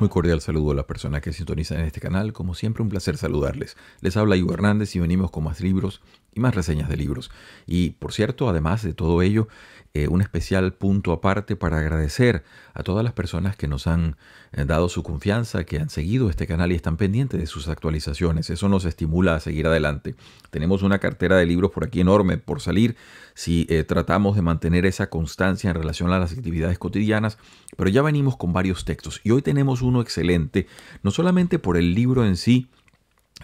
Muy cordial saludo a las personas que sintonizan en este canal. Como siempre, un placer saludarles. Les habla Ivo Hernández y venimos con más libros y más reseñas de libros. Y por cierto, además de todo ello, eh, un especial punto aparte para agradecer a todas las personas que nos han eh, dado su confianza, que han seguido este canal y están pendientes de sus actualizaciones. Eso nos estimula a seguir adelante. Tenemos una cartera de libros por aquí enorme por salir si eh, tratamos de mantener esa constancia en relación a las actividades cotidianas, pero ya venimos con varios textos y hoy tenemos uno excelente, no solamente por el libro en sí,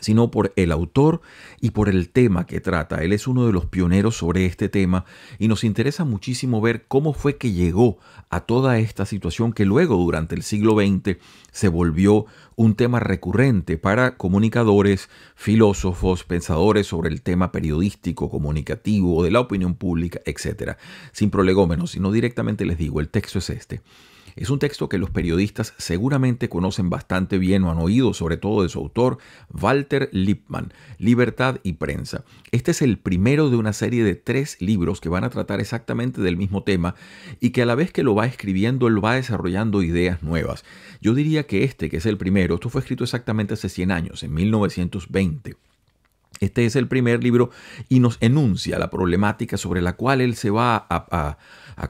sino por el autor y por el tema que trata. Él es uno de los pioneros sobre este tema y nos interesa muchísimo ver cómo fue que llegó a toda esta situación que luego durante el siglo XX se volvió un tema recurrente para comunicadores, filósofos, pensadores sobre el tema periodístico, comunicativo, de la opinión pública, etc. Sin prolegómenos, sino directamente les digo, el texto es este. Es un texto que los periodistas seguramente conocen bastante bien o han oído, sobre todo de su autor, Walter Lippmann, Libertad y Prensa. Este es el primero de una serie de tres libros que van a tratar exactamente del mismo tema y que a la vez que lo va escribiendo, él va desarrollando ideas nuevas. Yo diría que este, que es el primero, esto fue escrito exactamente hace 100 años, en 1920. Este es el primer libro y nos enuncia la problemática sobre la cual él se va a,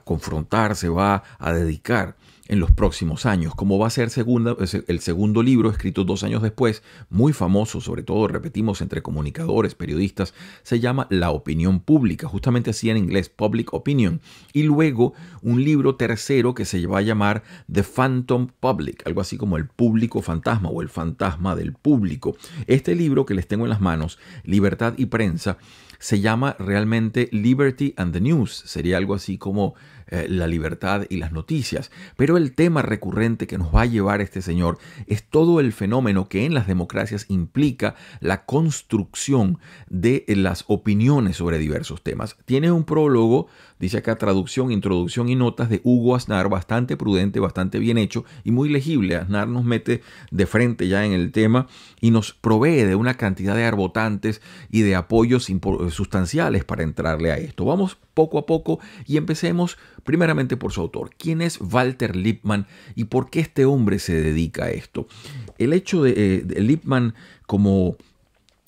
confrontar, se va a dedicar en los próximos años, como va a ser eh, el segundo libro escrito dos años después, muy famoso, sobre todo, repetimos, entre comunicadores, periodistas, se llama La opinión pública, justamente así en inglés, Public Opinion, y luego un libro tercero que se va a llamar The Phantom Public, algo así como el público fantasma o el fantasma del público. Este libro que les tengo en las manos, Libertad y Prensa, se llama realmente Liberty and the News, sería algo así como eh, la libertad y las noticias. Pero el tema recurrente que nos va a llevar este señor es todo el fenómeno que en las democracias implica la construcción de las opiniones sobre diversos temas. Tiene un prólogo Dice acá traducción, introducción y notas de Hugo Aznar, bastante prudente, bastante bien hecho y muy legible. Aznar nos mete de frente ya en el tema y nos provee de una cantidad de arbotantes y de apoyos sustanciales para entrarle a esto. Vamos poco a poco y empecemos primeramente por su autor. ¿Quién es Walter Lippmann y por qué este hombre se dedica a esto? El hecho de, eh, Lippmann como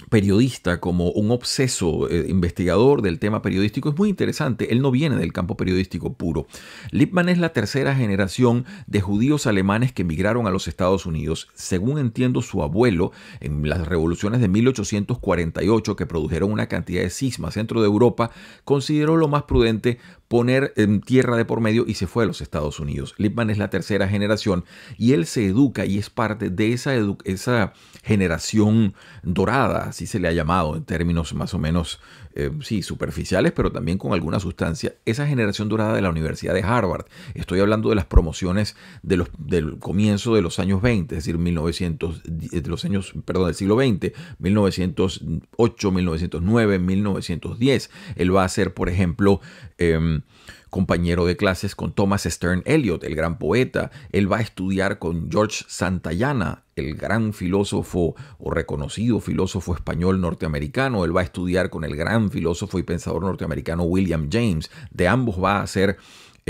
periodista, como un obseso eh, investigador del tema periodístico, es muy interesante. Él no viene del campo periodístico puro. Lippmann es la tercera generación de judíos alemanes que emigraron a los Estados Unidos. Según entiendo, su abuelo, en las revoluciones de 1848, que produjeron una cantidad de sismas dentro de Europa, consideró lo más prudente poner en em, tierra de por medio y se fue a los Estados Unidos. Lipman es la tercera generación y él se educa y es parte de esa, esa generación dorada, así se le ha llamado en términos más o menos eh, sí, superficiales, pero también con alguna sustancia, esa generación durada de la Universidad de Harvard. Estoy hablando de las promociones de los, del comienzo de los años 20, es decir, 1900, eh, de los años, perdón, del siglo XX, 1908, 1909, 1910. Él va a ser por ejemplo, em, compañero de clases con Thomas Stern Eliot, el gran poeta. Él va a estudiar con George Santayana, el gran filósofo o reconocido filósofo español norteamericano. Él va a estudiar con el gran filósofo y pensador norteamericano William James. De ambos va a ser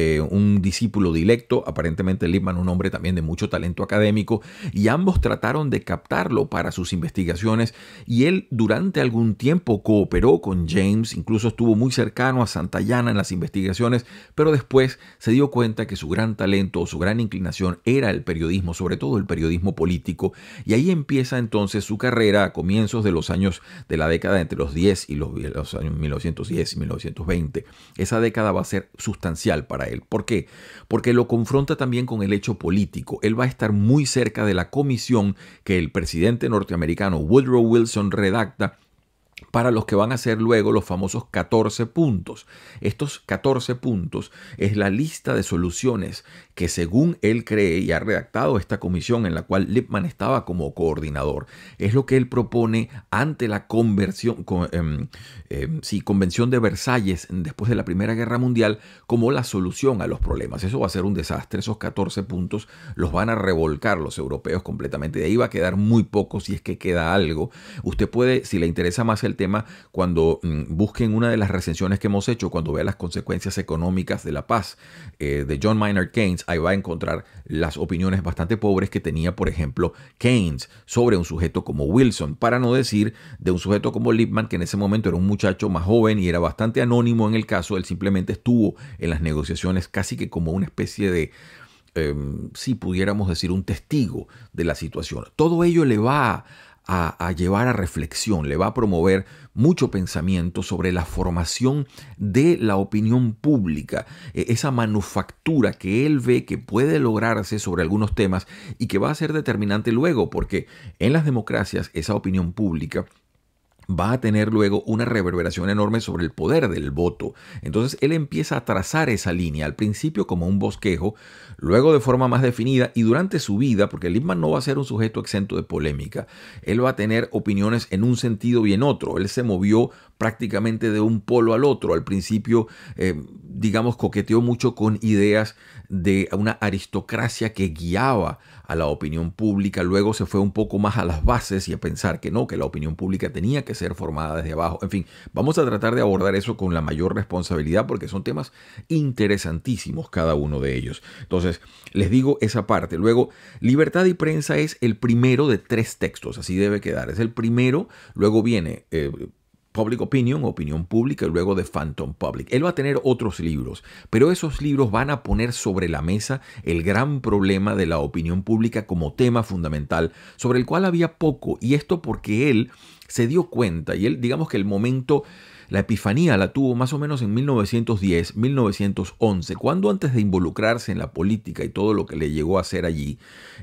eh, un discípulo directo, aparentemente Lipman un hombre también de mucho talento académico, y ambos trataron de captarlo para sus investigaciones y él durante algún tiempo cooperó con James, incluso estuvo muy cercano a Santayana en las investigaciones, pero después se dio cuenta que su gran talento o su gran inclinación era el periodismo, sobre todo el periodismo político, y ahí empieza entonces su carrera a comienzos de los años de la década entre los 10 y los, los años 1910 y 1920. Esa década va a ser sustancial para ¿Por qué? Porque lo confronta también con el hecho político. Él va a estar muy cerca de la comisión que el presidente norteamericano Woodrow Wilson redacta para los que van a ser luego los famosos 14 puntos. Estos 14 puntos es la lista de soluciones que según él cree y ha redactado esta comisión en la cual Lipman estaba como coordinador. Es lo que él propone ante la conversión, em, em, convención de Versalles después de la Primera Guerra Mundial como la solución a los problemas. Eso va a ser un desastre. Esos 14 puntos los van a revolcar los europeos completamente. De ahí va a quedar muy poco si es que queda algo. Usted puede, si le interesa más el tema, cuando mm, busquen una de las recensiones que hemos hecho, cuando vea las consecuencias económicas de la paz eh, de John Maynard Keynes, ahí va a encontrar las opiniones bastante pobres que tenía, por ejemplo, Keynes sobre un sujeto como Wilson, para no decir de un sujeto como Lippmann, que en ese momento era un muchacho más joven y era bastante anónimo en el caso, él simplemente estuvo en las negociaciones casi que como una especie de, em, si pudiéramos decir, un testigo de la situación. Todo ello le va a a, llevar a reflexión, le va a promover mucho pensamiento sobre la formación de la opinión pública, e, esa manufactura que él ve que puede lograrse sobre algunos temas y que va a ser determinante luego, porque en las democracias esa opinión pública va a tener luego una reverberación enorme sobre el poder del voto. Entonces él empieza a trazar esa línea, al principio como un bosquejo, luego de forma más definida y durante su vida, porque Lipman no va a ser un sujeto exento de polémica, él va a tener opiniones en un sentido y en otro, él se movió prácticamente de un polo al otro, al principio eh, digamos coqueteó mucho con ideas de una aristocracia que guiaba a la opinión pública, luego se fue un poco más a las bases y a pensar que no, que la opinión pública tenía que ser formada desde abajo. En fin, vamos a tratar de abordar eso con la mayor responsabilidad porque son temas interesantísimos cada uno de ellos. Entonces, les digo esa parte. Luego, libertad y prensa es el primero de tres textos, así debe quedar. Es el primero, luego viene... Eh, Public Opinion, Opinión Pública, y luego de Phantom Public. Él va a tener otros libros, pero esos libros van a poner sobre la mesa el gran problema de la opinión pública como tema fundamental, sobre el cual había poco, y esto porque él se dio cuenta, y él digamos que el momento la epifanía la tuvo más o menos en 1910, 1911, cuando antes de involucrarse en la política y todo lo que le llegó a hacer allí,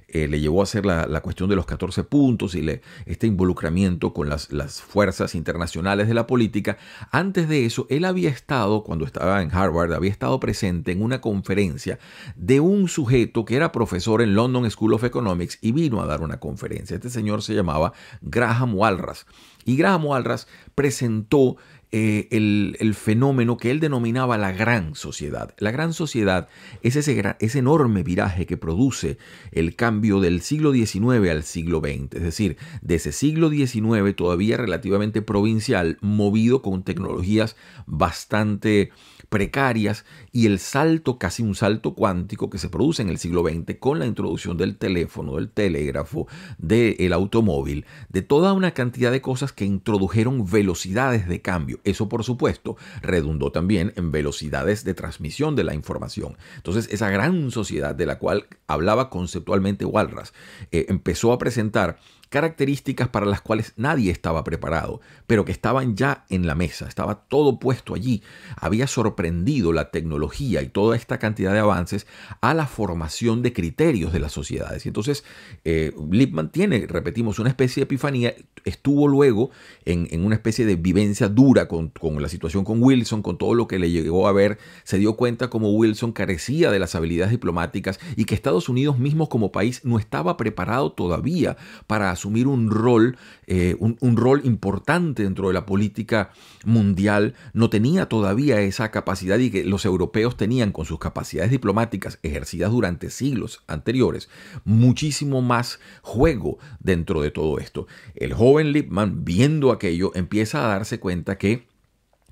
eh, le llegó a hacer la, cuestión de los 14 puntos y este involucramiento con las, las fuerzas internacionales de la política, antes de eso él había estado, cuando estaba en Harvard, había estado presente en una conferencia de un sujeto que era profesor en London School of Economics y vino a dar una conferencia. Este señor se llamaba Graham Walras. Y Graham Walras presentó eh, el, fenómeno que él denominaba la gran sociedad. La gran sociedad es ese, enorme viraje que produce el cambio del siglo XIX al siglo XX, es decir, de ese siglo XIX todavía relativamente provincial, movido con tecnologías bastante precarias y el salto, casi un salto cuántico que se produce en el siglo XX con la introducción del teléfono, del telégrafo, del automóvil, de toda una cantidad de cosas que introdujeron velocidades de cambio. Eso, por supuesto, redundó también en velocidades de transmisión de la información. Entonces, esa gran sociedad de la cual hablaba conceptualmente Walras eh, empezó a presentar características para las cuales nadie estaba preparado, pero que estaban ya en la mesa, estaba todo puesto allí. Había sorprendido la tecnología y toda esta cantidad de avances a la formación de criterios de las sociedades. Y entonces eh, Lippmann tiene, repetimos, una especie de epifanía, estuvo luego en, una especie de vivencia dura con, la situación con Wilson, con todo lo que le llegó a ver, se dio cuenta como Wilson carecía de las habilidades diplomáticas y que Estados Unidos mismo como país no estaba preparado todavía para asumir un rol, eh, un, un rol importante dentro de la política mundial, no tenía todavía esa capacidad y que los europeos tenían con sus capacidades diplomáticas ejercidas durante siglos anteriores, muchísimo más juego dentro de todo esto. El joven Lippmann, viendo aquello, empieza a darse cuenta que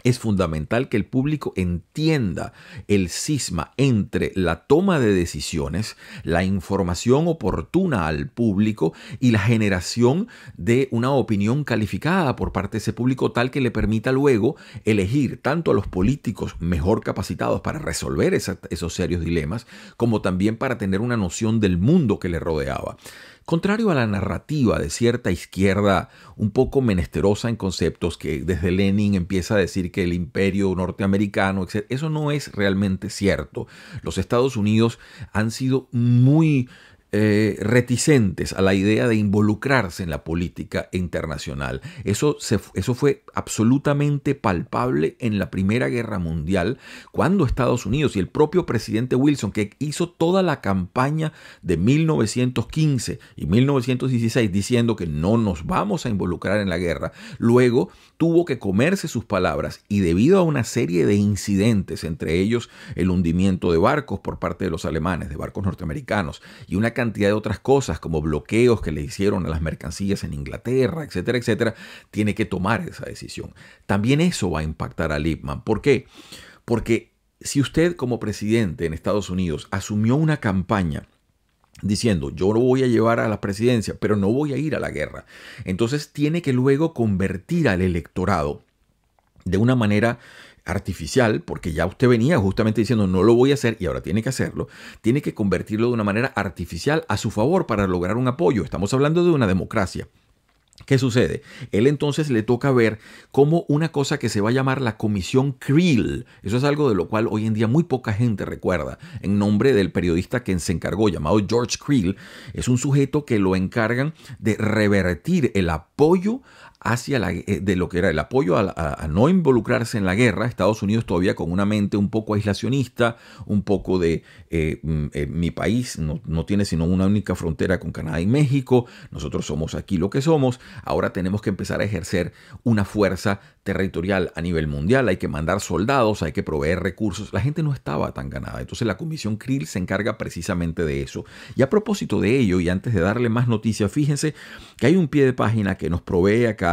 es fundamental que el público entienda el cisma entre la toma de decisiones, la información oportuna al público y la generación de una opinión calificada por parte de ese público tal que le permita luego elegir tanto a los políticos mejor capacitados para resolver esos serios dilemas como también para tener una noción del mundo que le rodeaba. Contrario a la narrativa de cierta izquierda un poco menesterosa en conceptos que desde Lenin empieza a decir que el imperio norteamericano, eso no es realmente cierto. Los Estados Unidos han sido muy eh, reticentes a la idea de involucrarse en la política internacional. Eso, eso fue absolutamente palpable en la Primera Guerra Mundial, cuando Estados Unidos y el propio presidente Wilson, que hizo toda la campaña de 1915 y 1916 diciendo que no nos vamos a involucrar en la guerra, luego tuvo que comerse sus palabras y debido a una serie de incidentes, entre ellos el hundimiento de barcos por parte de los alemanes, de barcos norteamericanos, y una cantidad cantidad de otras cosas, como bloqueos que le hicieron a las mercancías en Inglaterra, etcétera, etcétera, tiene que tomar esa decisión. También eso va a impactar a Lipman. ¿Por qué? Porque si usted como presidente en Estados Unidos asumió una campaña diciendo yo lo voy a llevar a la presidencia, pero no voy a ir a la guerra, entonces tiene que luego convertir al electorado de una manera artificial, porque ya usted venía justamente diciendo no lo voy a hacer y ahora tiene que hacerlo, tiene que convertirlo de una manera artificial a su favor para lograr un apoyo. Estamos hablando de una democracia. ¿Qué sucede? Él entonces le toca ver cómo una cosa que se va a llamar la Comisión Creel, eso es algo de lo cual hoy en día muy poca gente recuerda, en nombre del periodista que se encargó, llamado George Creel, es un sujeto que lo encargan de revertir el apoyo hacia la, eh, de lo que era el apoyo a, no involucrarse en la guerra, Estados Unidos todavía con una mente un poco aislacionista, un poco de eh, mm, eh, mi país no, no, tiene sino una única frontera con Canadá y México, nosotros somos aquí lo que somos, ahora tenemos que empezar a ejercer una fuerza territorial a nivel mundial, hay que mandar soldados, hay que proveer recursos, la gente no estaba tan ganada, entonces la Comisión Krill se encarga precisamente de eso. Y a propósito de ello, y antes de darle más noticias, fíjense que hay un pie de página que nos provee acá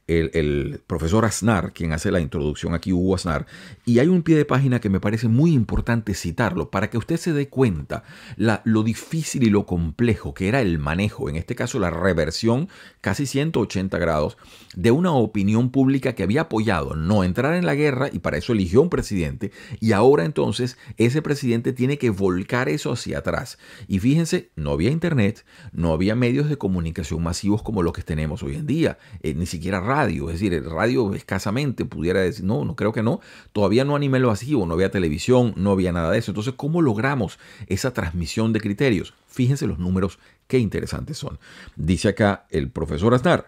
el, profesor Aznar, quien hace la introducción aquí, Hugo Aznar, y hay un pie de página que me parece muy importante citarlo para que usted se dé cuenta la, lo difícil y lo complejo que era el manejo, en este caso la reversión casi 180 grados, de una opinión pública que había apoyado no entrar en la guerra y para eso eligió un presidente, y ahora entonces ese presidente tiene que volcar eso hacia atrás. Y fíjense, no había internet, no había medios de comunicación masivos como los que tenemos hoy en día, eh, ni siquiera radio es decir, el radio escasamente pudiera decir, no, no creo que no, todavía no animé lo vacío, no había televisión, no había nada de eso. Entonces, ¿cómo logramos esa transmisión de criterios? Fíjense los números, qué interesantes son. Dice acá el profesor Aznar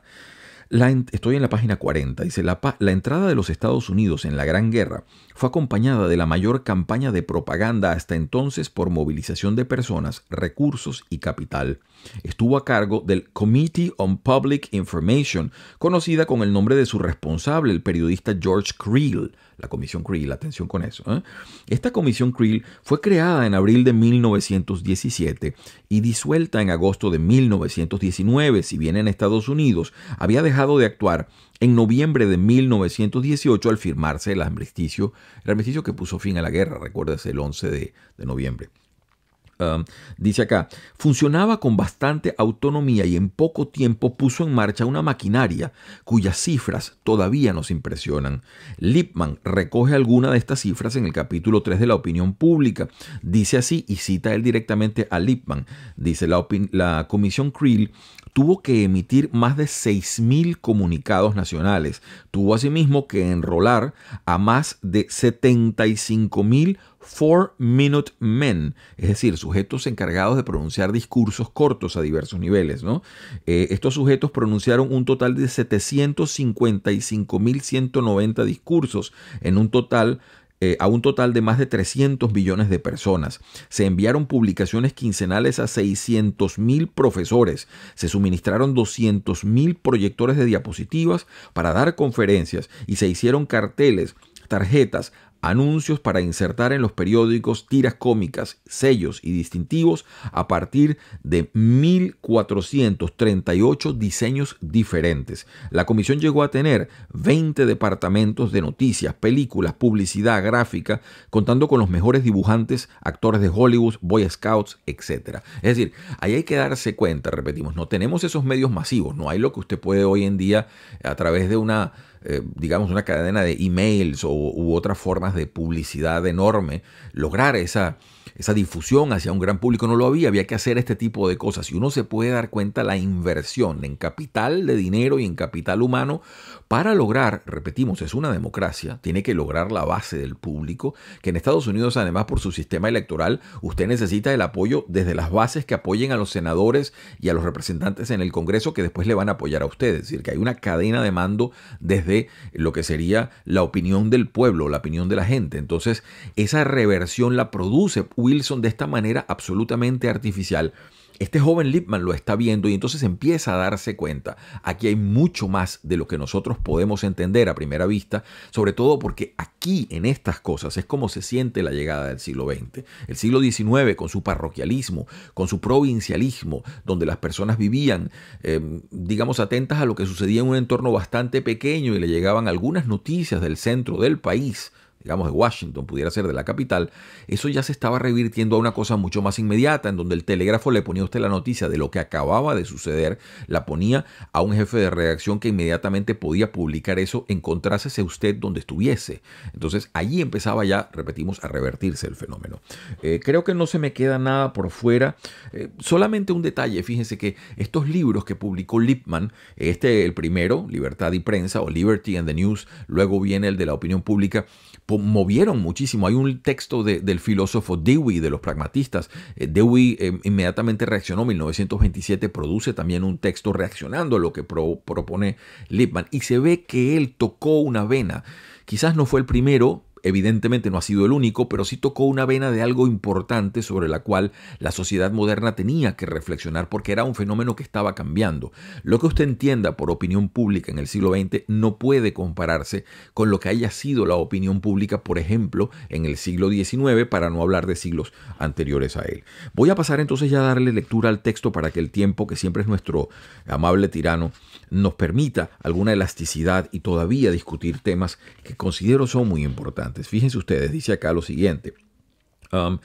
estoy en la página 40. Dice, la entrada de los Estados Unidos en la Gran Guerra fue acompañada de la mayor campaña de propaganda hasta entonces por movilización de personas, recursos y capital. Estuvo a cargo del Committee on Public Information, conocida con el nombre de su responsable, el periodista George Creel, la Comisión Creel, atención con eso. ¿eh? Esta Comisión Creel fue creada en abril de 1917 y disuelta en agosto de 1919, si bien en Estados Unidos había dejado de actuar en noviembre de 1918 al firmarse el armisticio, el armisticio que puso fin a la guerra, recuérdese, el 11 de noviembre dice acá, funcionaba con bastante autonomía y en poco tiempo puso en marcha una maquinaria cuyas cifras todavía nos impresionan. Lipman recoge alguna de estas cifras en el capítulo 3 de la opinión pública. Dice así y cita él directamente a Lipman. Dice, la, la comisión Creel tuvo que emitir más de 6.000 comunicados nacionales. Tuvo asimismo que enrolar a más de 75.000 Four Minute Men, es decir, sujetos encargados de pronunciar discursos cortos a diversos niveles. ¿no? Eh, estos sujetos pronunciaron un total de 755.190 discursos en un total eh, a un total de más de 300 billones de personas. Se enviaron publicaciones quincenales a 600.000 profesores. Se suministraron 200.000 proyectores de diapositivas para dar conferencias y se hicieron carteles tarjetas, anuncios para insertar en los periódicos, tiras cómicas, sellos y distintivos a partir de 1.438 diseños diferentes. La comisión llegó a tener 20 departamentos de noticias, películas, publicidad gráfica, contando con los mejores dibujantes, actores de Hollywood, Boy Scouts, etc. Es decir, ahí hay que darse cuenta, repetimos, no tenemos esos medios masivos, no hay lo que usted puede hoy en día a través de una eh, digamos, una cadena de emails o, u otras formas de publicidad enorme, lograr esa esa difusión hacia un gran público no lo había, había que hacer este tipo de cosas. Y uno se puede dar cuenta la inversión en capital de dinero y en capital humano para lograr, repetimos, es una democracia, tiene que lograr la base del público, que en Estados Unidos además por su sistema electoral usted necesita el apoyo desde las bases que apoyen a los senadores y a los representantes en el Congreso que después le van a apoyar a usted. Es decir, que hay una cadena de mando desde lo que sería la opinión del pueblo, la opinión de la gente. Entonces, esa reversión la produce Wilson de esta manera absolutamente artificial, este joven Lipman lo está viendo y entonces empieza a darse cuenta. Aquí hay mucho más de lo que nosotros podemos entender a primera vista, sobre todo porque aquí en estas cosas es como se siente la llegada del siglo XX. El siglo XIX con su parroquialismo, con su provincialismo, donde las personas vivían, em, digamos, atentas a lo que sucedía en un entorno bastante pequeño y le llegaban algunas noticias del centro del país digamos, de Washington, pudiera ser de la capital, eso ya se estaba revirtiendo a una cosa mucho más inmediata, en donde el telégrafo le ponía a usted la noticia de lo que acababa de suceder, la ponía a un jefe de redacción que inmediatamente podía publicar eso, encontrásese usted donde estuviese. Entonces allí empezaba ya, repetimos, a revertirse el fenómeno. Eh, creo que no se me queda nada por fuera, eh, solamente un detalle, fíjense que estos libros que publicó Lipman, este el primero, Libertad y Prensa o Liberty and the News, luego viene el de la opinión pública, movieron muchísimo. Hay un texto del filósofo Dewey, de los pragmatistas. Eh, Dewey eh, inmediatamente reaccionó, en 1927 produce también un texto reaccionando a lo que propone Lippmann y se ve que él tocó una vena. Quizás no fue el primero, evidentemente no ha sido el único, pero sí tocó una vena de algo importante sobre la cual la sociedad moderna tenía que reflexionar porque era un fenómeno que estaba cambiando. Lo que usted entienda por opinión pública en el siglo XX no puede compararse con lo que haya sido la opinión pública, por ejemplo, en el siglo XIX, para no hablar de siglos anteriores a él. Voy a pasar entonces ya a darle lectura al texto para que el tiempo, que siempre es nuestro amable tirano, nos permita alguna elasticidad y todavía discutir temas que considero son muy importantes. Fíjense ustedes, dice acá lo siguiente. Um,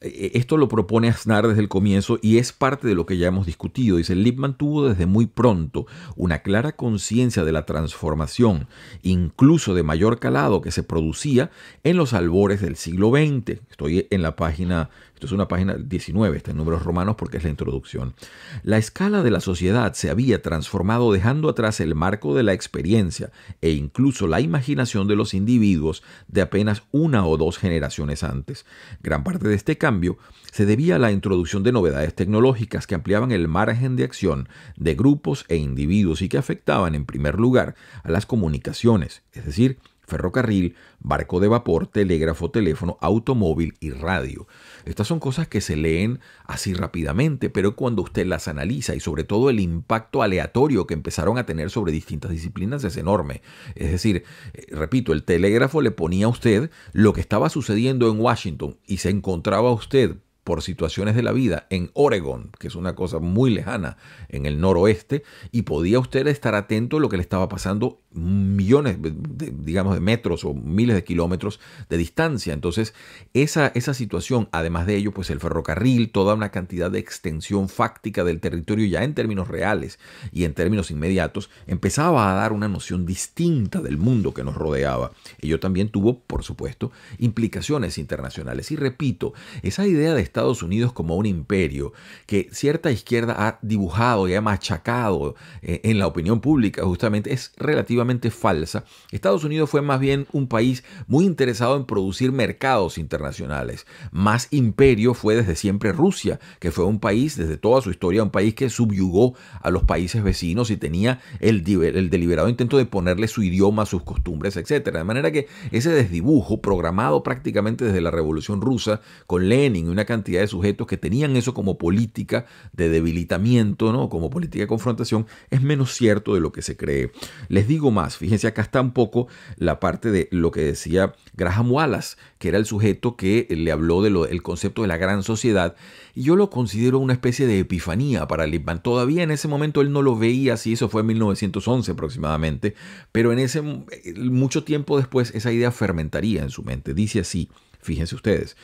e-, e-, esto lo propone Aznar desde el comienzo y es parte de lo que ya hemos discutido. Dice, Lipman tuvo desde muy pronto una clara conciencia de la transformación, incluso de mayor calado que se producía en los albores del siglo XX. Estoy en la página, esto es una página 19, está en números romanos porque es la introducción. La escala de la sociedad se había transformado dejando atrás el marco de la experiencia e incluso la imaginación de los individuos de apenas una o dos generaciones antes. Gran parte de este cambio se debía a la introducción de novedades tecnológicas que ampliaban el margen de acción de grupos e individuos y que afectaban en primer lugar a las comunicaciones, es decir, ferrocarril, barco de vapor, telégrafo, teléfono, automóvil y radio. Estas son cosas que se leen así rápidamente, pero cuando usted las analiza y sobre todo el impacto aleatorio que empezaron a tener sobre distintas disciplinas es enorme. Es decir, eh, repito, el telégrafo le ponía a usted lo que estaba sucediendo en Washington y se encontraba usted por situaciones de la vida en Oregon, que es una cosa muy lejana en el noroeste, y podía usted estar atento a lo que le estaba pasando millones, digamos, de metros o miles de kilómetros de distancia. Entonces, esa, esa situación, además de ello, pues el ferrocarril, toda una cantidad de extensión fáctica del territorio ya en términos reales y en términos inmediatos, empezaba a dar una noción distinta del mundo que nos rodeaba. Ello también tuvo, por supuesto, implicaciones internacionales. Y repito, esa idea de Estados Unidos como un imperio que cierta izquierda ha dibujado y ha machacado eh, en la opinión pública, justamente, es relativamente falsa, Estados Unidos fue más bien un país muy interesado en producir mercados internacionales. Más imperio fue desde siempre Rusia, que fue un país, desde toda su historia, un país que subyugó a los países vecinos y tenía el, deliberado intento de ponerle su idioma, sus costumbres, etc. De manera que ese desdibujo programado prácticamente desde la Revolución Rusa, con Lenin y una cantidad de sujetos que tenían eso como política de debilitamiento, ¿no? como política de confrontación, es menos cierto de lo que se cree. Les digo más. Fíjense, acá está un poco la parte de lo que decía Graham Wallace, que era el sujeto que le habló del concepto de la gran sociedad, y yo lo considero una especie de epifanía para Lipman Todavía en ese momento él no lo veía así, eso fue en 1911 aproximadamente, pero en ese eh, mucho tiempo después esa idea fermentaría en su mente. Dice así, fíjense ustedes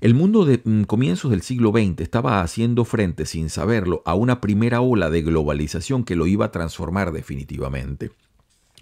el mundo de mm, comienzos del siglo XX estaba haciendo frente, sin saberlo, a una primera ola de globalización que lo iba a transformar definitivamente.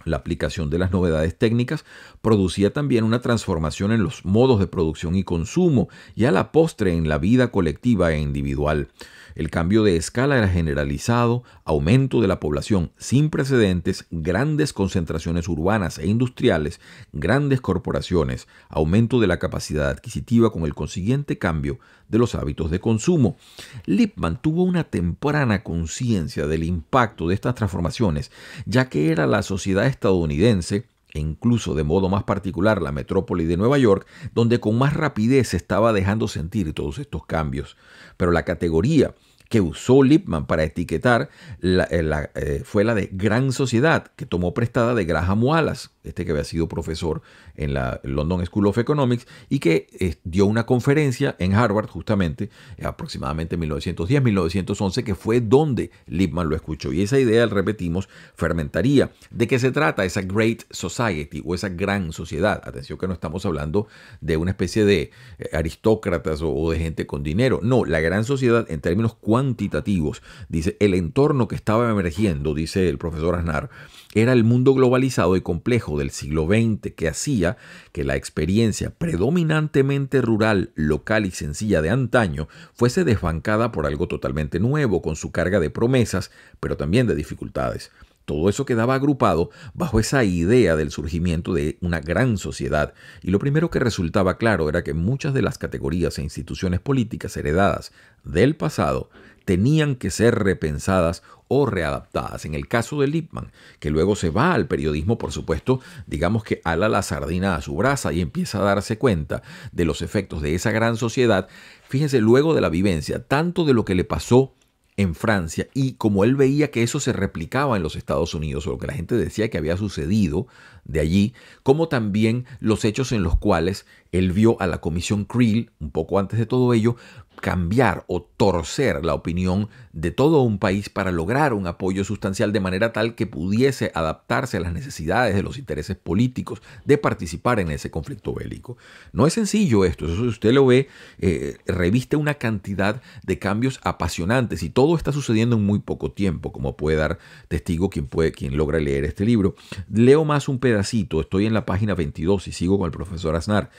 La aplicación de las novedades técnicas producía también una transformación en los modos de producción y consumo y a la postre en la vida colectiva e individual. El cambio de escala era generalizado, aumento de la población sin precedentes, grandes concentraciones urbanas e industriales, grandes corporaciones, aumento de la capacidad adquisitiva con el consiguiente cambio de los hábitos de consumo. Lippmann tuvo una temprana conciencia del impacto de estas transformaciones, ya que era la sociedad estadounidense e incluso de modo más particular la metrópoli de Nueva York, donde con más rapidez se estaba dejando sentir todos estos cambios. Pero la categoría que usó Lipman para etiquetar la, eh, eh, fue la de Gran Sociedad, que tomó prestada de Graham Wallace este que había sido profesor en la London School of Economics y que eh, dio una conferencia en Harvard justamente aproximadamente 1910-1911, que fue donde Lippmann lo escuchó. Y esa idea, repetimos, fermentaría. ¿De qué se trata esa Great Society o esa gran sociedad? Atención que no estamos hablando de una especie de eh, aristócratas o, o de gente con dinero. No, la gran sociedad en términos cuantitativos, dice, el entorno que estaba emergiendo, dice el profesor Aznar, era el mundo globalizado y complejo del siglo XX que hacía que la experiencia predominantemente rural, local y sencilla de antaño fuese desbancada por algo totalmente nuevo, con su carga de promesas, pero también de dificultades. Todo eso quedaba agrupado bajo esa idea del surgimiento de una gran sociedad, y lo primero que resultaba claro era que muchas de las categorías e instituciones políticas heredadas del pasado tenían que ser repensadas o readaptadas. En el caso de Lippmann, que luego se va al periodismo, por supuesto, digamos que ala la sardina a su brasa y empieza a darse cuenta de los efectos de esa gran sociedad, fíjense, luego de la vivencia, tanto de lo que le pasó en Francia y como él veía que eso se replicaba en los Estados Unidos, o lo que la gente decía que había sucedido de allí, como también los hechos en los cuales él vio a la Comisión Creel, un poco antes de todo ello, cambiar o torcer la opinión de todo un país para lograr un apoyo sustancial de manera tal que pudiese adaptarse a las necesidades de los intereses políticos de participar en ese conflicto bélico. No es sencillo esto, eso si usted lo ve, eh, reviste una cantidad de cambios apasionantes y todo está sucediendo en muy poco tiempo, como puede dar testigo quien, puede, quien logra leer este libro. Leo más un pedacito, estoy en la página 22 y sigo con el profesor Aznar.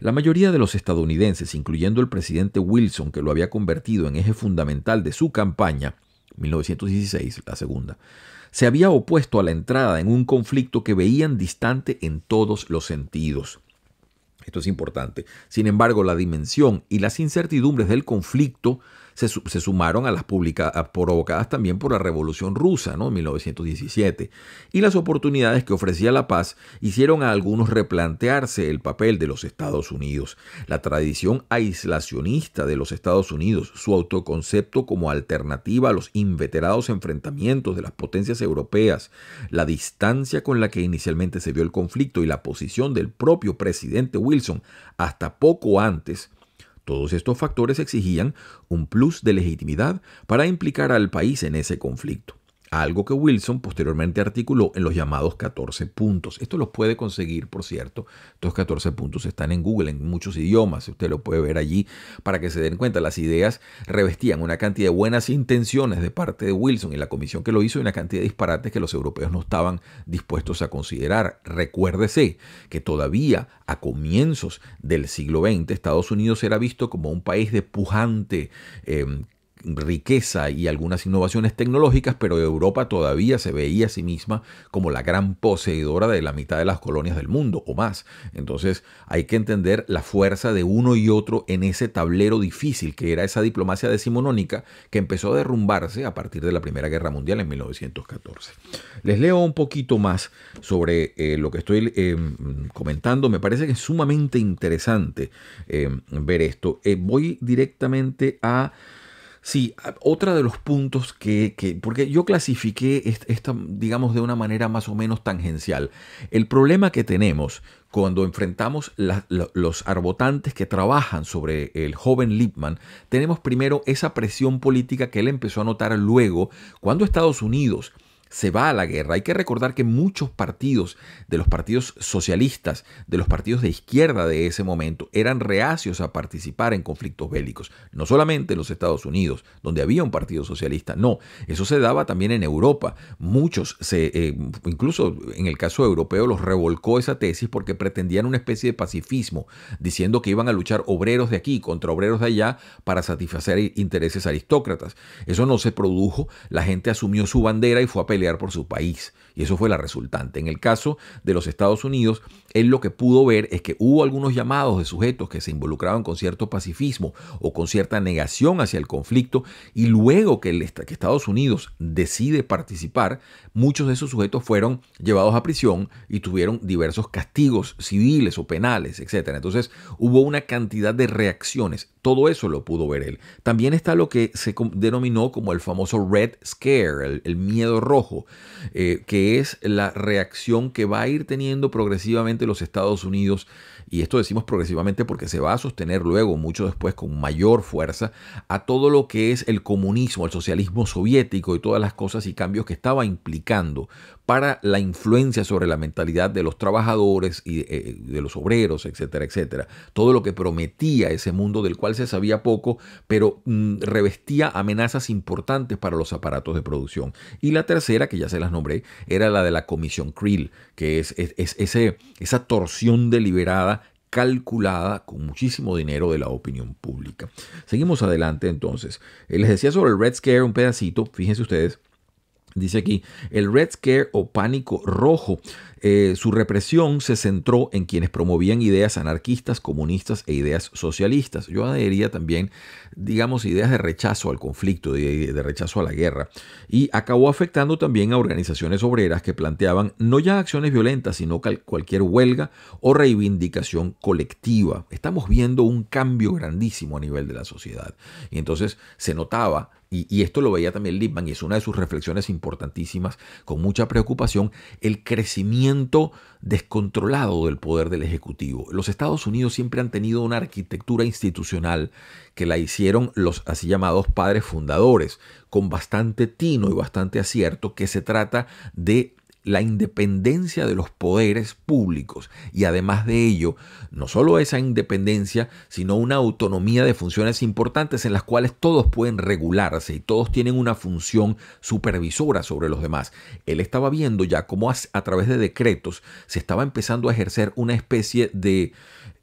La mayoría de los estadounidenses, incluyendo el presidente Wilson, que lo había convertido en eje fundamental de su campaña, 1916, la segunda, se había opuesto a la entrada en un conflicto que veían distante en todos los sentidos. Esto es importante. Sin embargo, la dimensión y las incertidumbres del conflicto se, sumaron a las provocadas también por la Revolución Rusa, ¿no? 1917. Y las oportunidades que ofrecía la paz hicieron a algunos replantearse el papel de los Estados Unidos. La tradición aislacionista de los Estados Unidos, su autoconcepto como alternativa a los inveterados enfrentamientos de las potencias europeas, la distancia con la que inicialmente se vio el conflicto y la posición del propio presidente Wilson hasta poco antes todos estos factores exigían un plus de legitimidad para implicar al país en ese conflicto algo que Wilson posteriormente articuló en los llamados 14 puntos. Esto los puede conseguir, por cierto. Estos 14 puntos están en Google en muchos idiomas. Usted lo puede ver allí para que se den cuenta. Las ideas revestían una cantidad de buenas intenciones de parte de Wilson y la comisión que lo hizo y una cantidad de disparates que los europeos no estaban dispuestos a considerar. Recuérdese que todavía a comienzos del siglo XX Estados Unidos era visto como un país de pujante em, riqueza y algunas innovaciones tecnológicas, pero Europa todavía se veía a sí misma como la gran poseedora de la mitad de las colonias del mundo o más. Entonces hay que entender la fuerza de uno y otro en ese tablero difícil que era esa diplomacia decimonónica que empezó a derrumbarse a partir de la Primera Guerra Mundial en 1914. Les leo un poquito más sobre eh, lo que estoy em, comentando. Me parece que es sumamente interesante em, ver esto. Eh, voy directamente a... Sí, otra de los puntos que, porque yo clasifiqué esta, digamos, de una manera más o menos tangencial. El problema que tenemos cuando enfrentamos los arbotantes que trabajan sobre el joven Lippmann, tenemos primero esa presión política que él empezó a notar luego cuando Estados Unidos se va a la guerra. Hay que recordar que muchos partidos de los partidos socialistas, de los partidos de izquierda de ese momento, eran reacios a participar en conflictos bélicos. No solamente en los Estados Unidos, donde había un partido socialista, no. Eso se daba también en Europa. Muchos, se, eh, incluso en el caso europeo, los revolcó esa tesis porque pretendían una especie de pacifismo, diciendo que iban a luchar obreros de aquí contra obreros de allá para satisfacer intereses aristócratas. Eso no se produjo, la gente asumió su bandera y fue a por su país, y eso fue la resultante. En el caso de los Estados Unidos, él lo que pudo ver es que hubo algunos llamados de sujetos que se involucraban con cierto pacifismo o con cierta negación hacia el conflicto y luego que, Estados Unidos decide participar, muchos de esos sujetos fueron llevados a prisión y tuvieron diversos castigos civiles o penales, etc. Entonces hubo una cantidad de reacciones. Todo eso lo pudo ver él. También está lo que se denominó como el famoso Red Scare, el, miedo rojo, eh, que es la reacción que va a ir teniendo progresivamente los Estados Unidos y esto decimos progresivamente porque se va a sostener luego, mucho después, con mayor fuerza, a todo lo que es el comunismo, el socialismo soviético y todas las cosas y cambios que estaba implicando para la influencia sobre la mentalidad de los trabajadores y eh, de, los obreros, etcétera, etcétera. Todo lo que prometía ese mundo del cual se sabía poco, pero mm, revestía amenazas importantes para los aparatos de producción. Y la tercera, que ya se las nombré, era la de la Comisión Krill, que es, es ese, esa torsión deliberada calculada con muchísimo dinero de la opinión pública. Seguimos adelante entonces. Eh, les decía sobre el Red Scare un pedacito, fíjense ustedes Dice aquí, el Red Scare o pánico rojo, eh, su represión se centró en quienes promovían ideas anarquistas, comunistas e ideas socialistas. Yo adhería también, digamos, ideas de rechazo al conflicto, de rechazo a la guerra, y acabó afectando también a organizaciones obreras que planteaban no ya acciones violentas, sino cualquier huelga o reivindicación colectiva. Estamos viendo un cambio grandísimo a nivel de la sociedad. Y entonces se notaba y, esto lo veía también Lipman y es una de sus reflexiones importantísimas, con mucha preocupación, el crecimiento descontrolado del poder del Ejecutivo. Los Estados Unidos siempre han tenido una arquitectura institucional que la hicieron los así llamados padres fundadores, con bastante tino y bastante acierto, que se trata de la independencia de los poderes públicos y además de ello, no solo esa independencia, sino una autonomía de funciones importantes en las cuales todos pueden regularse y todos tienen una función supervisora sobre los demás. Él estaba viendo ya cómo a, través de decretos se estaba empezando a ejercer una especie de,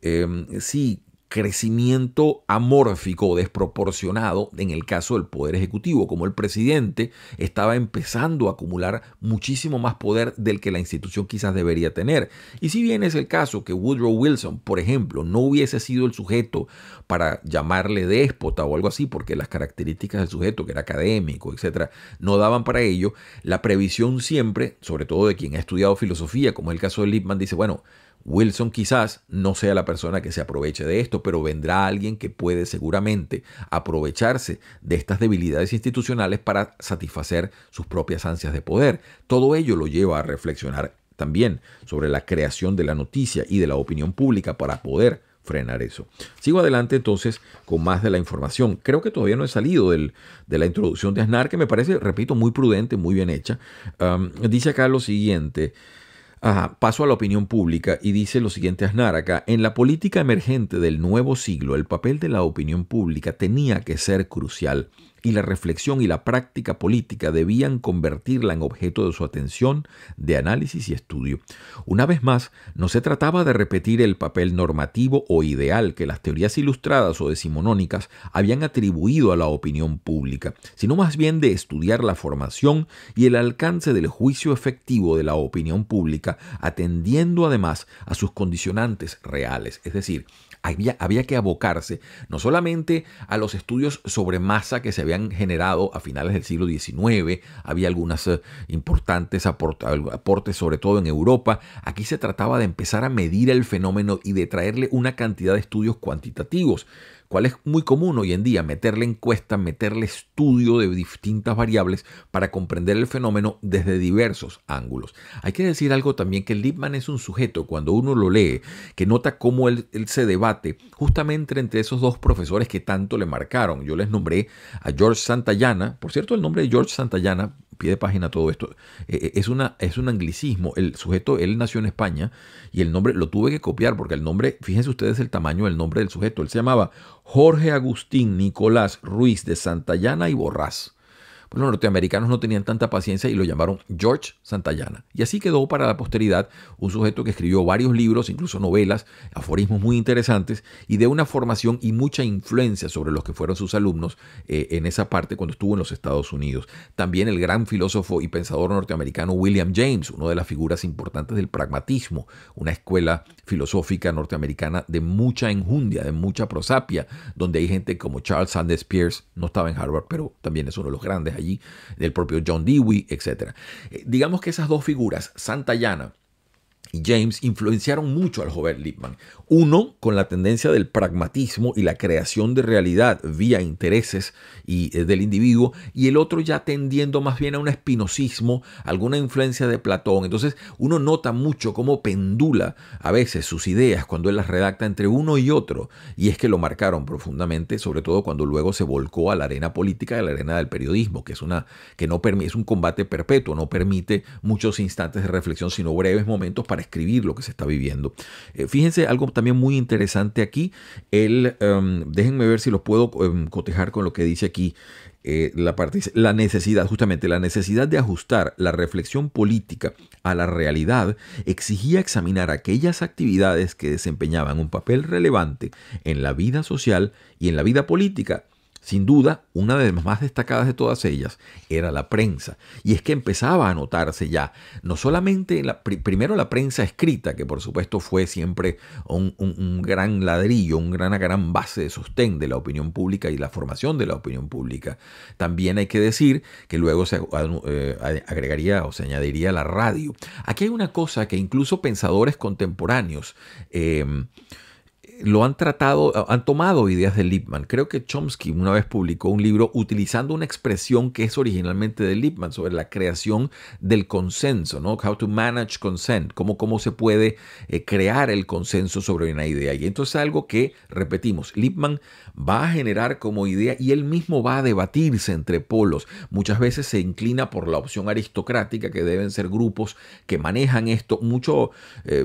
em, sí, crecimiento amórfico, desproporcionado en el caso del Poder Ejecutivo, como el presidente estaba empezando a acumular muchísimo más poder del que la institución quizás debería tener. Y si bien es el caso que Woodrow Wilson, por ejemplo, no hubiese sido el sujeto para llamarle déspota o algo así, porque las características del sujeto, que era académico, etcétera, no daban para ello, la previsión siempre, sobre todo de quien ha estudiado filosofía, como es el caso de Lippmann, dice, bueno, Wilson quizás no sea la persona que se aproveche de esto, pero vendrá alguien que puede seguramente aprovecharse de estas debilidades institucionales para satisfacer sus propias ansias de poder. Todo ello lo lleva a reflexionar también sobre la creación de la noticia y de la opinión pública para poder frenar eso. Sigo adelante entonces con más de la información. Creo que todavía no he salido de la introducción de Aznar, que me parece, repito, muy prudente, muy bien hecha. dice acá lo siguiente. Ajá, paso a la opinión pública y dice lo siguiente Aznar en la política emergente del nuevo siglo el papel de la opinión pública tenía que ser crucial y la reflexión y la práctica política debían convertirla en objeto de su atención, de análisis y estudio. Una vez más, no se trataba de repetir el papel normativo o ideal que las teorías ilustradas o decimonónicas habían atribuido a la opinión pública, sino más bien de estudiar la formación y el alcance del juicio efectivo de la opinión pública, atendiendo además a sus condicionantes reales, es decir, había, que abocarse no solamente a los estudios sobre masa que se habían generado a finales del siglo XIX, había algunas eh, importantes aportes, sobre todo en Europa, aquí se trataba de empezar a medir el fenómeno y de traerle una cantidad de estudios cuantitativos cual es muy común hoy en día, meterle encuesta, meterle estudio de distintas variables para comprender el fenómeno desde diversos ángulos. Hay que decir algo también que Lipman es un sujeto, cuando uno lo lee, que nota cómo él se debate justamente entre esos dos profesores que tanto le marcaron. Yo les nombré a George Santayana, por cierto, el nombre de George Santayana pie de página todo esto. Eh, eh, es, una, es un anglicismo. El sujeto, él nació en España y el nombre lo tuve que copiar porque el nombre, fíjense ustedes el tamaño del nombre del sujeto. Él se llamaba Jorge Agustín Nicolás Ruiz de Santayana y Borrás los norteamericanos no tenían tanta paciencia y lo llamaron George Santayana. Y así quedó para la posteridad un sujeto que escribió varios libros, incluso novelas, aforismos muy interesantes y de una formación y mucha influencia sobre los que fueron sus alumnos eh, en esa parte cuando estuvo en los Estados Unidos. También el gran filósofo y pensador norteamericano William James, una de las figuras importantes del pragmatismo, una escuela filosófica norteamericana de mucha enjundia, de mucha prosapia, donde hay gente como Charles Sanders Peirce, no estaba en Harvard, pero también es uno de los grandes allí, del propio John Dewey, etc. Eh, digamos que esas dos figuras, Santa Santayana y James influenciaron mucho al joven Lippmann. Uno, con la tendencia del pragmatismo y la creación de realidad vía intereses y, eh, del individuo, y el otro ya tendiendo más bien a un espinosismo, alguna influencia de Platón. Entonces, uno nota mucho cómo pendula a veces sus ideas cuando él las redacta entre uno y otro, y es que lo marcaron profundamente, sobre todo cuando luego se volcó a la arena política a la arena del periodismo, que es, una, que no es un combate perpetuo, no permite muchos instantes de reflexión, sino breves momentos para escribir lo que se está viviendo. Eh, fíjense algo también muy interesante aquí. El, em, déjenme ver si lo puedo em, cotejar con lo que dice aquí. Eh, la parte la necesidad, justamente la necesidad de ajustar la reflexión política a la realidad exigía examinar aquellas actividades que desempeñaban un papel relevante en la vida social y en la vida política sin duda, una de las más destacadas de todas ellas era la prensa. Y es que empezaba a notarse ya, no solamente primero la prensa escrita, que por supuesto fue siempre un, gran ladrillo, gran, una gran base de sostén de la opinión pública y la formación de la opinión pública. También hay que decir que luego se eh, agregaría o se añadiría la radio. Aquí hay una cosa que incluso pensadores contemporáneos eh, lo han tratado, han tomado ideas de Lippmann. Creo que Chomsky una vez publicó un libro utilizando una expresión que es originalmente de Lippmann sobre la creación del consenso, ¿no? How to manage consent, cómo, cómo se puede eh, crear el consenso sobre una idea. Y entonces algo que, repetimos, Lipman va a generar como idea y él mismo va a debatirse entre polos. Muchas veces se inclina por la opción aristocrática, que deben ser grupos que manejan esto mucho, eh,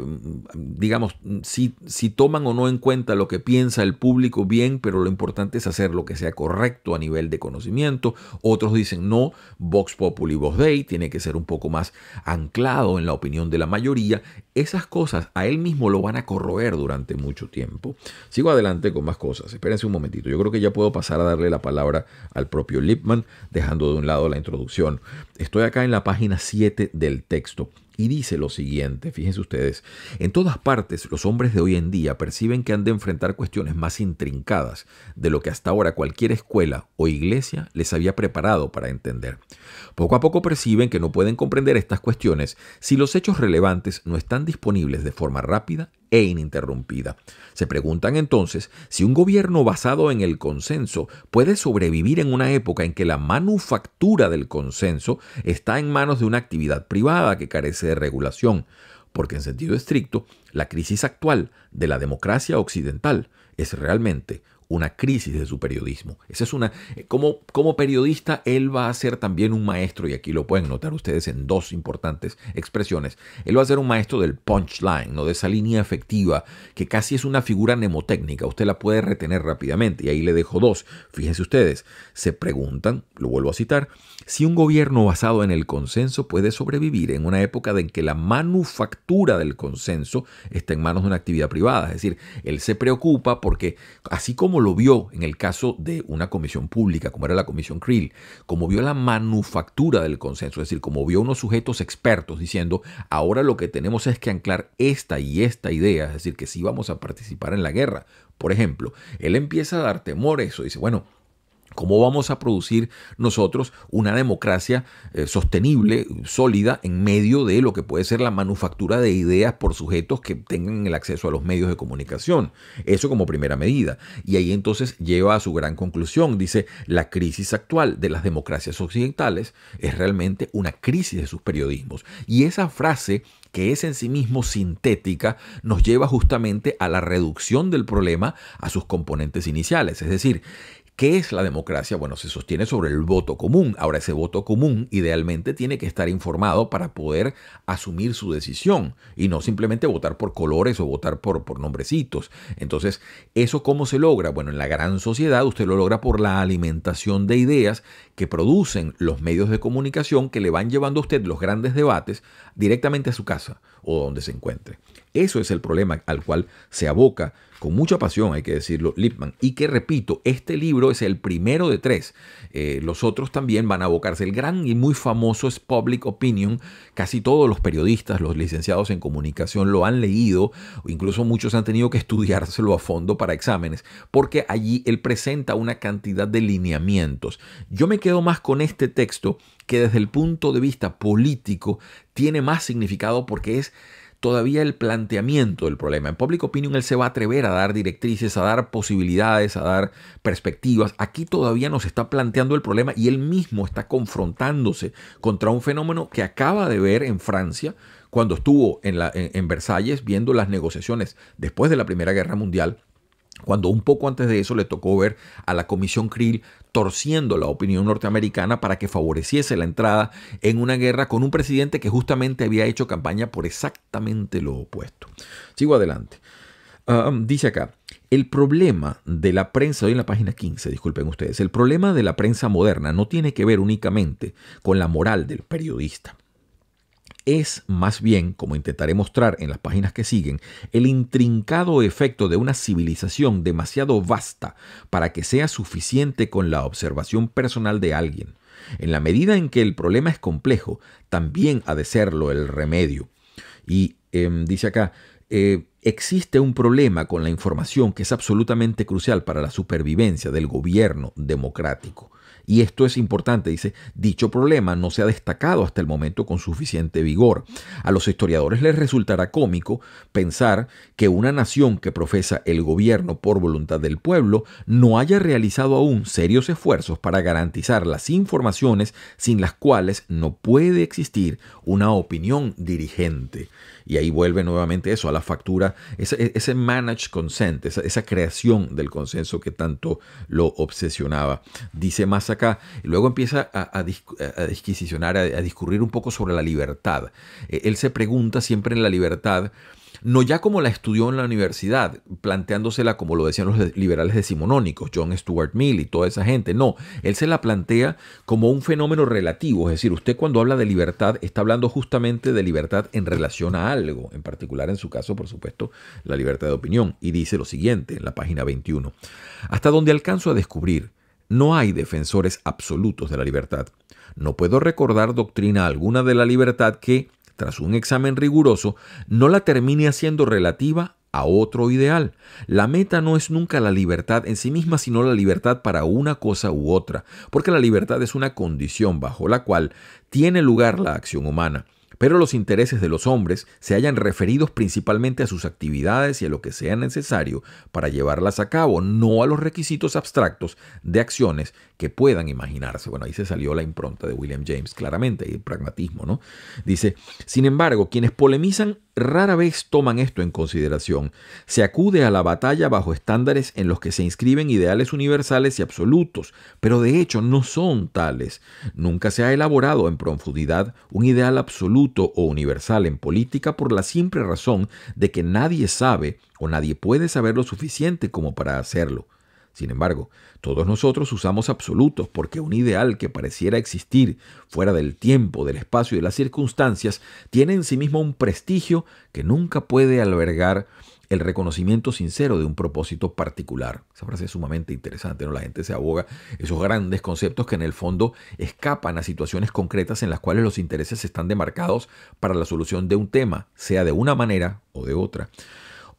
digamos, si, si toman o no en cuenta lo que piensa el público bien, pero lo importante es hacer lo que sea correcto a nivel de conocimiento. Otros dicen no, Vox Populi Vox Dei tiene que ser un poco más anclado en la opinión de la mayoría. Esas cosas a él mismo lo van a corroer durante mucho tiempo. Sigo adelante con más cosas. Espérense un momentito. Yo creo que ya puedo pasar a darle la palabra al propio Lipman, dejando de un lado la introducción. Estoy acá en la página 7 del texto y dice lo siguiente, fíjense ustedes, en todas partes los hombres de hoy en día perciben que han de enfrentar cuestiones más intrincadas de lo que hasta ahora cualquier escuela o iglesia les había preparado para entender. Poco a poco perciben que no pueden comprender estas cuestiones si los hechos relevantes no están disponibles de forma rápida e ininterrumpida. Se preguntan entonces si un gobierno basado en el consenso puede sobrevivir en una época en que la manufactura del consenso está en manos de una actividad privada que carece de regulación, porque en sentido estricto, la crisis actual de la democracia occidental es realmente una crisis de su periodismo. Esa es una, eh, como, como periodista, él va a ser también un maestro, y aquí lo pueden notar ustedes en dos importantes expresiones. Él va a ser un maestro del punchline, ¿no? de esa línea efectiva, que casi es una figura mnemotécnica. Usted la puede retener rápidamente, y ahí le dejo dos. Fíjense ustedes, se preguntan, lo vuelvo a citar, si un gobierno basado en el consenso puede sobrevivir en una época en que la manufactura del consenso está en manos de una actividad privada, es decir, él se preocupa porque, así como lo vio en el caso de una comisión pública, como era la comisión Creel, como vio la manufactura del consenso, es decir, como vio unos sujetos expertos diciendo, ahora lo que tenemos es que anclar esta y esta idea, es decir, que sí vamos a participar en la guerra, por ejemplo, él empieza a dar temor a eso, dice, bueno, ¿Cómo vamos a producir nosotros una democracia eh, sostenible, sólida, en medio de lo que puede ser la manufactura de ideas por sujetos que tengan el acceso a los medios de comunicación? Eso como primera medida. Y ahí entonces lleva a su gran conclusión. Dice, la crisis actual de las democracias occidentales es realmente una crisis de sus periodismos. Y esa frase que es en sí mismo sintética, nos lleva justamente a la reducción del problema a sus componentes iniciales. Es decir, ¿Qué es la democracia? Bueno, se sostiene sobre el voto común. Ahora, ese voto común idealmente tiene que estar informado para poder asumir su decisión y no simplemente votar por colores o votar por, por nombrecitos. Entonces, ¿eso cómo se logra? Bueno, en la gran sociedad usted lo logra por la alimentación de ideas que producen los medios de comunicación que le van llevando a usted los grandes debates directamente a su casa o donde se encuentre. Eso es el problema al cual se aboca con mucha pasión, hay que decirlo, Lipman. Y que repito, este libro es el primero de tres. Eh, los otros también van a abocarse. El gran y muy famoso es Public Opinion. Casi todos los periodistas, los licenciados en comunicación lo han leído. Incluso muchos han tenido que estudiárselo a fondo para exámenes, porque allí él presenta una cantidad de lineamientos. Yo me quedo más con este texto que desde el punto de vista político tiene más significado porque es todavía el planteamiento del problema. En Public Opinion él se va a atrever a dar directrices, a dar posibilidades, a dar perspectivas. Aquí todavía nos está planteando el problema y él mismo está confrontándose contra un fenómeno que acaba de ver en Francia cuando estuvo en, en Versalles viendo las negociaciones después de la Primera Guerra Mundial cuando un poco antes de eso le tocó ver a la Comisión Krill torciendo la opinión norteamericana para que favoreciese la entrada en una guerra con un presidente que justamente había hecho campaña por exactamente lo opuesto. Sigo adelante. Ah, um, dice acá, el problema de la prensa, hoy en la página 15, disculpen ustedes, el problema de la prensa moderna no tiene que ver únicamente con la moral del periodista es más bien, como intentaré mostrar en las páginas que siguen, el intrincado efecto de una civilización demasiado vasta para que sea suficiente con la observación personal de alguien. En la medida en que el problema es complejo, también ha de serlo el remedio. Y em, dice acá, eh, existe un problema con la información que es absolutamente crucial para la supervivencia del gobierno democrático y esto es importante, dice, dicho problema no se ha destacado hasta el momento con suficiente vigor. A los historiadores les resultará cómico pensar que una nación que profesa el gobierno por voluntad del pueblo no haya realizado aún serios esfuerzos para garantizar las informaciones sin las cuales no puede existir una opinión dirigente. Y ahí vuelve nuevamente eso, a la factura, ese, e, ese managed consent, esa, creación del consenso que tanto lo obsesionaba. Dice más acá, luego empieza a, disquisicionar, a, a discurrir un poco sobre la libertad. E, él se pregunta siempre en la libertad, no ya como la estudió en la universidad, planteándosela como lo decían los liberales decimonónicos, John Stuart Mill y toda esa gente, no, él se la plantea como un fenómeno relativo, es decir, usted cuando habla de libertad está hablando justamente de libertad en relación a algo, en particular en su caso, por supuesto, la libertad de opinión, y dice lo siguiente en la página 21, hasta donde alcanzo a descubrir, no hay defensores absolutos de la libertad. No puedo recordar doctrina alguna de la libertad que, tras un examen riguroso, no la termine haciendo relativa a otro ideal. La meta no es nunca la libertad en sí misma, sino la libertad para una cosa u otra, porque la libertad es una condición bajo la cual tiene lugar la acción humana pero los intereses de los hombres se hayan referidos principalmente a sus actividades y a lo que sea necesario para llevarlas a cabo, no a los requisitos abstractos de acciones que puedan imaginarse. Bueno, ahí se salió la impronta de William James claramente, y el pragmatismo, ¿no? Dice, sin embargo, quienes polemizan rara vez toman esto en consideración. Se acude a la batalla bajo estándares en los que se inscriben ideales universales y absolutos, pero de hecho no son tales. Nunca se ha elaborado en profundidad un ideal absoluto o universal en política por la simple razón de que nadie sabe o nadie puede saber lo suficiente como para hacerlo. Sin embargo, todos nosotros usamos absolutos porque un ideal que pareciera existir fuera del tiempo, del espacio y de las circunstancias tiene en sí mismo un prestigio que nunca puede albergar el reconocimiento sincero de un propósito particular. Esa frase es sumamente interesante, ¿no? La gente se aboga esos grandes conceptos que en el fondo escapan a situaciones concretas en las cuales los intereses están demarcados para la solución de un tema, sea de una manera o de otra.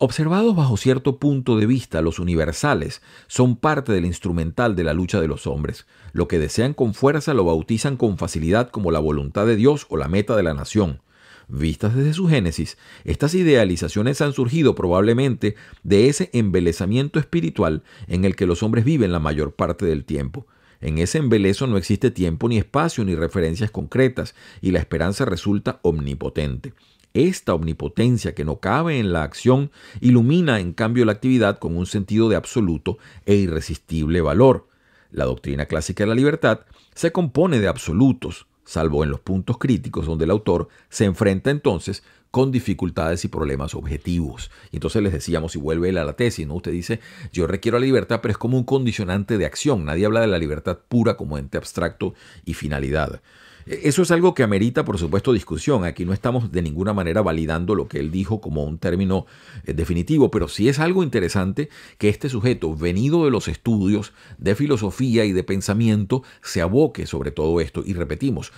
Observados bajo cierto punto de vista, los universales son parte del instrumental de la lucha de los hombres. Lo que desean con fuerza lo bautizan con facilidad como la voluntad de Dios o la meta de la nación. Vistas desde su génesis, estas idealizaciones han surgido probablemente de ese embelezamiento espiritual en el que los hombres viven la mayor parte del tiempo. En ese embelezo no existe tiempo ni espacio ni referencias concretas y la esperanza resulta omnipotente. Esta omnipotencia que no cabe en la acción ilumina en cambio la actividad con un sentido de absoluto e irresistible valor. La doctrina clásica de la libertad se compone de absolutos, salvo en los puntos críticos donde el autor se enfrenta entonces con dificultades y problemas objetivos. entonces les decíamos, si vuelve él a la tesis, ¿no? Usted dice, yo requiero la libertad, pero es como un condicionante de acción. Nadie habla de la libertad pura como ente abstracto y finalidad. Eh, eso es algo que amerita, por supuesto, discusión. Aquí no estamos de ninguna manera validando lo que él dijo como un término eh, definitivo, pero sí es algo interesante que este sujeto, venido de los estudios de filosofía y de pensamiento, se aboque sobre todo esto. Y repetimos,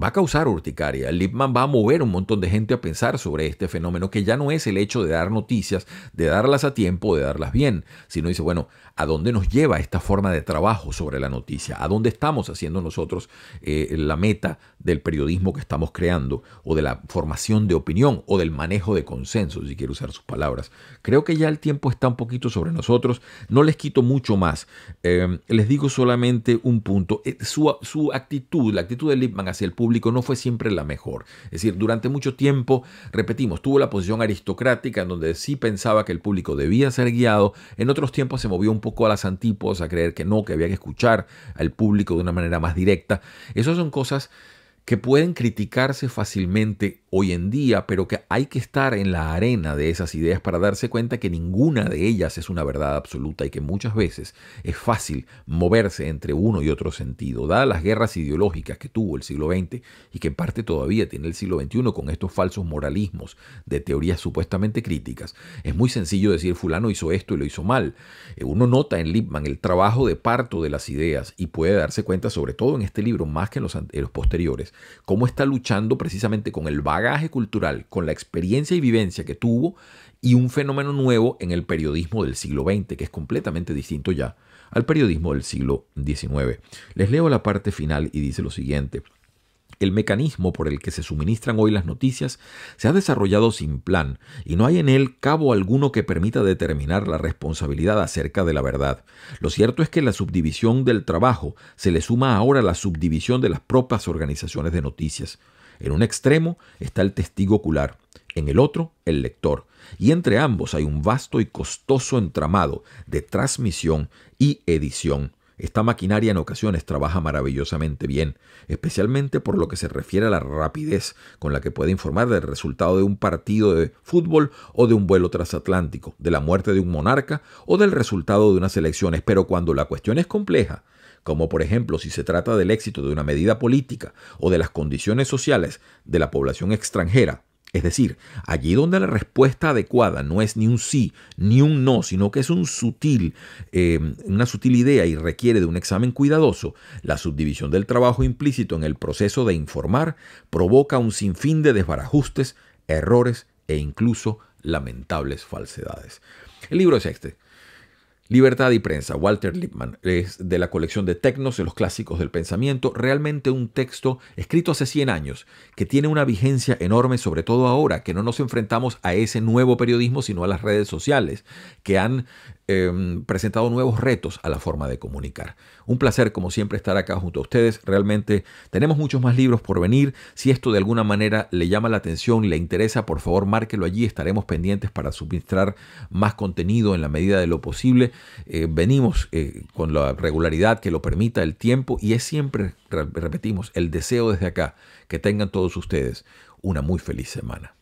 va a causar urticaria. Lipman va a mover un montón de gente a pensar sobre este fenómeno, que ya no es el hecho de dar noticias, de darlas a tiempo, de darlas bien, sino dice, bueno, a dónde nos lleva esta forma de trabajo sobre la noticia, a dónde estamos haciendo nosotros eh, la meta del periodismo que estamos creando o de la formación de opinión o del manejo de consenso, si quiero usar sus palabras. Creo que ya el tiempo está un poquito sobre nosotros. No les quito mucho más. Em, les digo solamente un punto. Eh, su, su actitud, la actitud de Lipman hacia el público no fue siempre la mejor. Es decir, durante mucho tiempo, repetimos, tuvo la posición aristocrática en donde sí pensaba que el público debía ser guiado. En otros tiempos se movió un poco a las antípodas, a creer que no, que había que escuchar al público de una manera más directa. Esas son cosas que pueden criticarse fácilmente hoy en día, pero que hay que estar en la arena de esas ideas para darse cuenta que ninguna de ellas es una verdad absoluta y que muchas veces es fácil moverse entre uno y otro sentido, dadas las guerras ideológicas que tuvo el siglo XX y que en parte todavía tiene el siglo XXI con estos falsos moralismos de teorías supuestamente críticas. Es muy sencillo decir fulano hizo esto y lo hizo mal. Eh, uno nota en Lippmann el trabajo de parto de las ideas y puede darse cuenta, sobre todo en este libro más que en los, posteriores, cómo está luchando precisamente con el cultural, con la experiencia y vivencia que tuvo y un fenómeno nuevo en el periodismo del siglo XX, que es completamente distinto ya al periodismo del siglo XIX. Les leo la parte final y dice lo siguiente. El mecanismo por el que se suministran hoy las noticias se ha desarrollado sin plan y no hay en él cabo alguno que permita determinar la responsabilidad acerca de la verdad. Lo cierto es que la subdivisión del trabajo se le suma ahora a la subdivisión de las propias organizaciones de noticias. En un extremo está el testigo ocular, en el otro el lector, y entre ambos hay un vasto y costoso entramado de transmisión y edición. Esta maquinaria en ocasiones trabaja maravillosamente bien, especialmente por lo que se refiere a la rapidez con la que puede informar del resultado de un partido de fútbol o de un vuelo transatlántico, de la muerte de un monarca o del resultado de unas elecciones, pero cuando la cuestión es compleja, como por ejemplo si se trata del éxito de una medida política o de las condiciones sociales de la población extranjera, es decir, allí donde la respuesta adecuada no es ni un sí ni un no, sino que es un sutil, em, una sutil idea y requiere de un examen cuidadoso, la subdivisión del trabajo implícito en el proceso de informar provoca un sinfín de desbarajustes, errores e incluso lamentables falsedades. El libro es este, Libertad y Prensa, Walter Lippmann, es de la colección de Tecnos de los clásicos del pensamiento, realmente un texto escrito hace 100 años, que tiene una vigencia enorme, sobre todo ahora, que no nos enfrentamos a ese nuevo periodismo, sino a las redes sociales, que han Em, presentado nuevos retos a la forma de comunicar. Un placer, como siempre, estar acá junto a ustedes. Realmente tenemos muchos más libros por venir. Si esto de alguna manera le llama la atención y le interesa, por favor, márquelo allí. Estaremos pendientes para suministrar más contenido en la medida de lo posible. Eh, venimos eh, con la regularidad que lo permita el tiempo y es siempre, repetimos, el deseo desde acá que tengan todos ustedes una muy feliz semana.